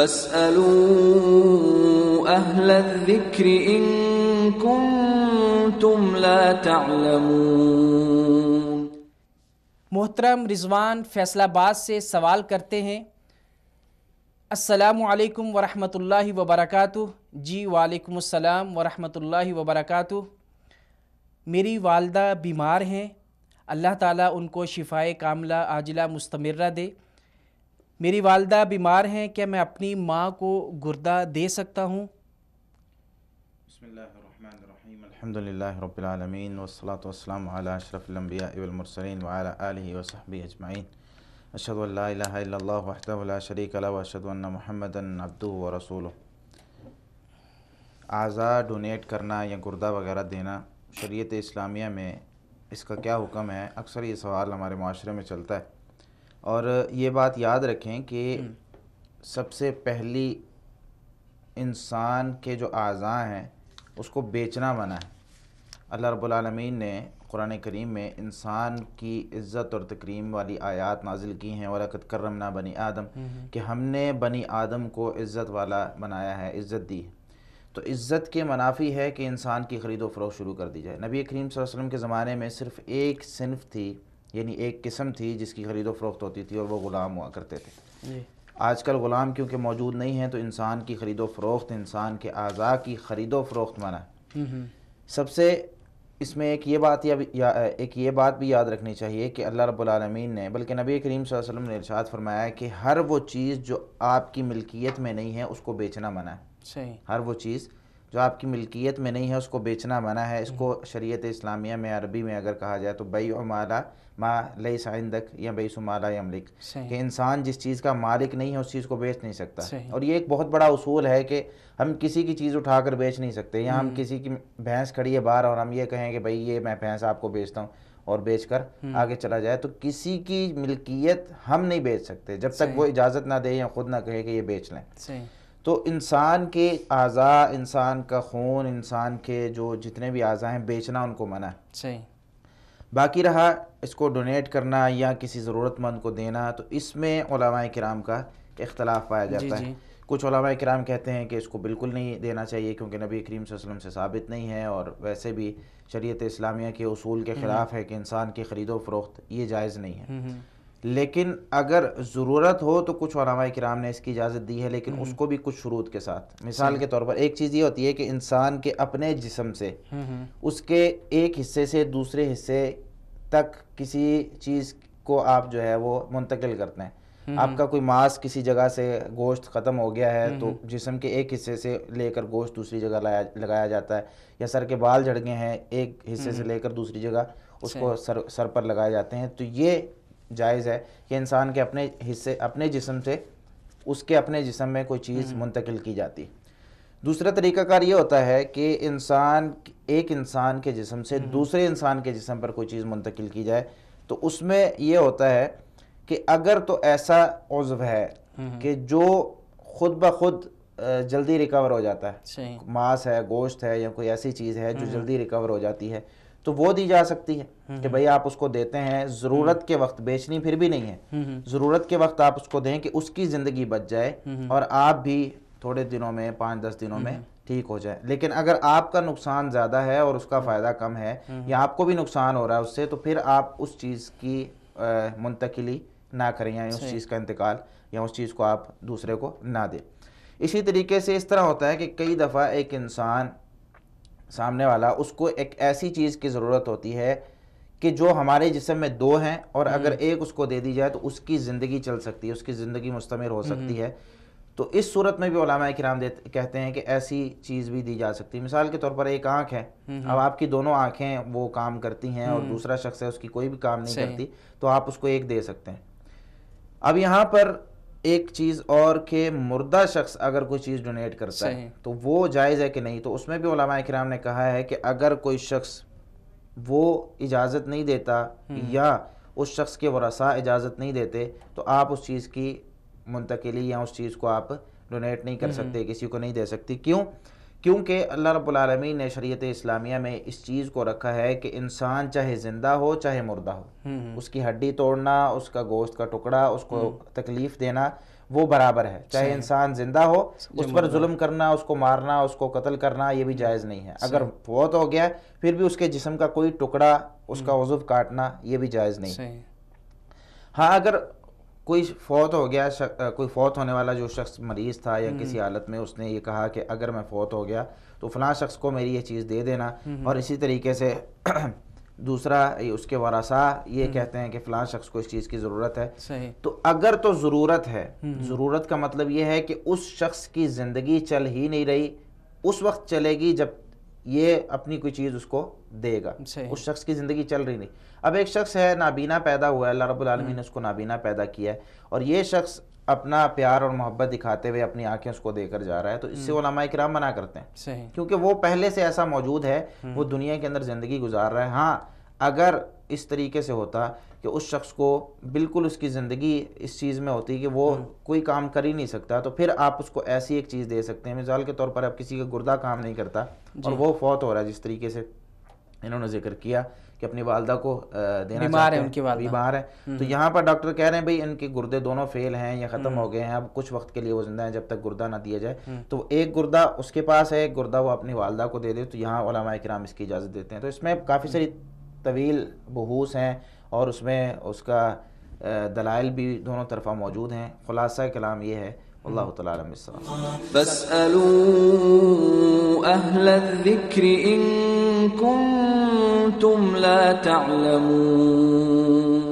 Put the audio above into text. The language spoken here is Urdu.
فاسألوا أهل الذكر إن كنتم لا تعلمون محترم رضوان فیصلہ باد سے سوال کرتے ہیں السلام علیکم ورحمۃ اللہ وبرکاتہ جی وعلیکم السلام ورحمۃ اللہ وبرکاتہ میری والدہ بیمار ہیں اللہ تعالیٰ ان کو شفائے کاملہ عاجلہ مستمرہ دے میری والدہ بیمار ہیں کیا میں اپنی ماں کو گردہ دے سکتا ہوں الحمد اللہ رب العالمین والصلاة والسلام علی اشرف الانبیاء والمرسلین ان لا الہ الا اللہ لا شریک اللہ واشہد ان محمد و ورسولہ اعضاء ڈونیٹ کرنا یا گردہ وغیرہ دینا شریعت اسلامیہ میں اس کا کیا حکم ہے اکثر یہ سوال ہمارے معاشرے میں چلتا ہے اور یہ بات یاد رکھیں کہ سب سے پہلی انسان کے جو اعضاء ہیں اس کو بیچنا منع ہے اللہ رب العالمین نے قرآن کریم میں انسان کی عزت اور تکریم والی آیات نازل کی ہیں ولاقت اکد کر بنی آدم کہ ہم نے بنی آدم کو عزت والا بنایا ہے عزت دی ہے تو عزت کے منافی ہے کہ انسان کی خرید و فروغ شروع کر دی جائے نبی کریم صلی اللہ علیہ وسلم کے زمانے میں صرف ایک صنف تھی یعنی ایک قسم تھی جس کی خرید و فروخت ہوتی تھی اور وہ غلام ہوا کرتے تھے جی۔ آج کل غلام کیونکہ موجود نہیں ہیں تو انسان کی خرید و فروخت انسان کے اعضاء کی خرید و فروخت ہے سب سے اس میں ایک یہ بات یا ایک یہ بات بھی یاد رکھنی چاہیے کہ اللہ رب العالمین نے بلکہ نبی کریم صلی اللہ علیہ وسلم نے ارشاد فرمایا کہ ہر وہ چیز جو آپ کی ملکیت میں نہیں ہے اس کو بیچنا منع ہر وہ چیز جو آپ کی ملکیت میں نہیں ہے اس کو بیچنا منع ہے اس کو شریعت اسلامیہ میں عربی میں اگر کہا جائے تو بیع مالا ما لئی سائندک یا بیس سمالا یا مملک کہ انسان جس چیز کا مالک نہیں ہے اس چیز کو بیچ نہیں سکتا اور یہ ایک بہت بڑا اصول ہے کہ ہم کسی کی چیز اٹھا کر بیچ نہیں سکتے یا ہم کسی کی بھینس کھڑی ہے باہر اور ہم یہ کہیں کہ بھائی یہ میں بھینس آپ کو بیچتا ہوں اور بیچ کر آگے چلا جائے تو کسی کی ملکیت ہم نہیں بیچ سکتے جب تک وہ اجازت نہ دے یا خود نہ کہے کہ یہ بیچ لیں تو انسان کے اعضاء انسان کا خون انسان کے جو جتنے بھی اعضاء ہیں بیچنا ان کو منع ہے باقی رہا اس کو ڈونیٹ کرنا یا کسی ضرورت مند کو دینا تو اس میں علماء کرام کا اختلاف پایا جی، جاتا ہے جی۔ کچھ علماء کرام کہتے ہیں کہ اس کو بالکل نہیں دینا چاہیے کیونکہ نبی کریم صلی اللہ علیہ وسلم سے ثابت نہیں ہے اور ویسے بھی شریعت اسلامیہ کے اصول کے خلاف ہے کہ انسان کی خرید و فروخت یہ جائز نہیں ہے لیکن اگر ضرورت ہو تو کچھ علماء کرام نے اس کی اجازت دی ہے لیکن اس کو بھی کچھ شروط کے ساتھ مثال کے طور پر ایک چیز یہ ہوتی ہے کہ انسان کے اپنے جسم سے اس کے ایک حصے سے دوسرے حصے تک کسی چیز کو آپ جو ہے وہ منتقل کرتے ہیں آپ کا کوئی ماس کسی جگہ سے گوشت ختم ہو گیا ہے تو جسم کے ایک حصے سے لے کر گوشت دوسری جگہ لگایا جاتا ہے یا سر کے بال جھڑ گئے ہیں ایک حصے سے لے کر دوسری جگہ اس کو سر سر پر لگائے جاتے ہیں تو یہ جائز ہے کہ انسان کے اپنے حصے اپنے جسم سے اس کے اپنے جسم میں کوئی چیز منتقل کی جاتی دوسرا طریقہ کار یہ ہوتا ہے کہ انسان ایک انسان کے جسم سے دوسرے انسان کے جسم پر کوئی چیز منتقل کی جائے تو اس میں یہ ہوتا ہے کہ اگر تو ایسا عضو ہے کہ جو خود بخود جلدی ریکور ہو جاتا ہے ماس ہے گوشت ہے یا کوئی ایسی چیز ہے جو جلدی ریکور ہو جاتی ہے تو وہ دی جا سکتی ہے کہ بھئی آپ اس کو دیتے ہیں ضرورت کے وقت بیچنی پھر بھی نہیں ہے ضرورت کے وقت آپ اس کو دیں کہ اس کی زندگی بچ جائے اور آپ بھی تھوڑے دنوں میں پانچ دس دنوں میں ٹھیک ہو جائے لیکن اگر آپ کا نقصان زیادہ ہے اور اس کا فائدہ کم ہے یا آپ کو بھی نقصان ہو رہا ہے اس سے تو پھر آپ اس چیز کی منتقلی نہ کریں یا اس چیز کا انتقال یا اس چیز کو آپ دوسرے کو نہ دیں اسی طریقے سے اس طرح ہوتا ہے کہ کئی دفعہ ایک انسان سامنے والا اس کو ایک ایسی چیز کی ضرورت ہوتی ہے کہ جو ہمارے جسم میں دو ہیں اور اگر ایک اس کو دے دی جائے تو اس کی زندگی چل سکتی ہے اس کی زندگی مستمر ہو سکتی ہے تو اس صورت میں بھی علماء کرام کہتے ہیں کہ ایسی چیز بھی دی جا سکتی ہے مثال کے طور پر ایک آنکھ ہے اب آپ کی دونوں آنکھیں وہ کام کرتی ہیں اور دوسرا شخص ہے اس کی کوئی بھی کام نہیں کرتی تو آپ اس کو ایک دے سکتے ہیں اب یہاں پر ایک چیز اور کہ مردہ شخص اگر کوئی چیز ڈونیٹ کرتا ہے تو وہ جائز ہے کہ نہیں تو اس میں بھی علماء کرام نے کہا ہے کہ اگر کوئی شخص وہ اجازت نہیں دیتا یا اس شخص کے وہ اجازت نہیں دیتے تو آپ اس چیز کی منتقلی یا اس چیز کو آپ ڈونیٹ نہیں کر سکتے کسی کو نہیں دے سکتی کیوں کیونکہ اللہ رب العالمین نے شریعت اسلامیہ میں اس چیز کو رکھا ہے کہ انسان چاہے زندہ ہو چاہے مردہ ہو اس کی ہڈی توڑنا اس کا گوشت کا ٹکڑا اس کو تکلیف دینا وہ برابر ہے چاہے انسان زندہ ہو اس پر ظلم کرنا اس کو مارنا اس کو قتل کرنا یہ بھی جائز نہیں ہے اگر فوت ہو گیا پھر بھی اس کے جسم کا کوئی ٹکڑا اس کا عضو کاٹنا یہ بھی جائز نہیں ہاں اگر کوئی فوت ہو گیا کوئی فوت ہونے والا جو شخص مریض تھا یا کسی حالت میں اس نے یہ کہا کہ اگر میں فوت ہو گیا تو فلاں شخص کو میری یہ چیز دے دینا اور اسی طریقے سے دوسرا اس کے ورثہ یہ کہتے ہیں کہ فلاں شخص کو اس چیز کی ضرورت ہے تو اگر تو ضرورت ہے ضرورت کا مطلب یہ ہے کہ اس شخص کی زندگی چل ہی نہیں رہی اس وقت چلے گی جب یہ اپنی کوئی چیز اس کو دے گا اس شخص کی زندگی چل رہی نہیں اب ایک شخص ہے نابینا پیدا ہوا ہے اللہ رب العالمین نے اس کو نابینا پیدا کیا ہے اور یہ شخص اپنا پیار اور محبت دکھاتے ہوئے اپنی آنکھیں اس کو دے کر جا رہا ہے تو اس سے علماء کرام منع کرتے ہیں کیونکہ وہ پہلے سے ایسا موجود ہے وہ دنیا کے اندر زندگی گزار رہا ہے ہاں اگر اس طریقے سے ہوتا کہ اس شخص کو بالکل اس کی زندگی اس چیز میں ہوتی کہ وہ کوئی کام کر ہی نہیں سکتا تو پھر آپ اس کو ایسی ایک چیز دے سکتے ہیں مثال کے طور پر اب کسی کا گردہ کام نہیں کرتا اور جی۔ وہ فوت ہو رہا ہے جس طریقے سے انہوں نے ذکر کیا کہ اپنی والدہ کو دینا بیمار ہے تو یہاں پر ڈاکٹر کہہ رہے ہیں بھئی ان کے گردے دونوں فیل ہیں یا ختم ہو گئے ہیں اب کچھ وقت کے لیے وہ زندہ ہیں جب تک گردہ نہ دیا جائے تو ایک گردہ اس کے پاس ہے ایک گردہ وہ اپنی والدہ کو دے دے تو یہاں علماء کرام اس کی اجازت دیتے ہیں تو اس میں کافی ساری طویل بحوث ہیں اور اس میں اس کا دلائل بھی دونوں طرفہ موجود ہیں خلاصہ کلام یہ ہے اللہ تعالیٰ علمہ السلام بس لَا تَعْلَمُونَ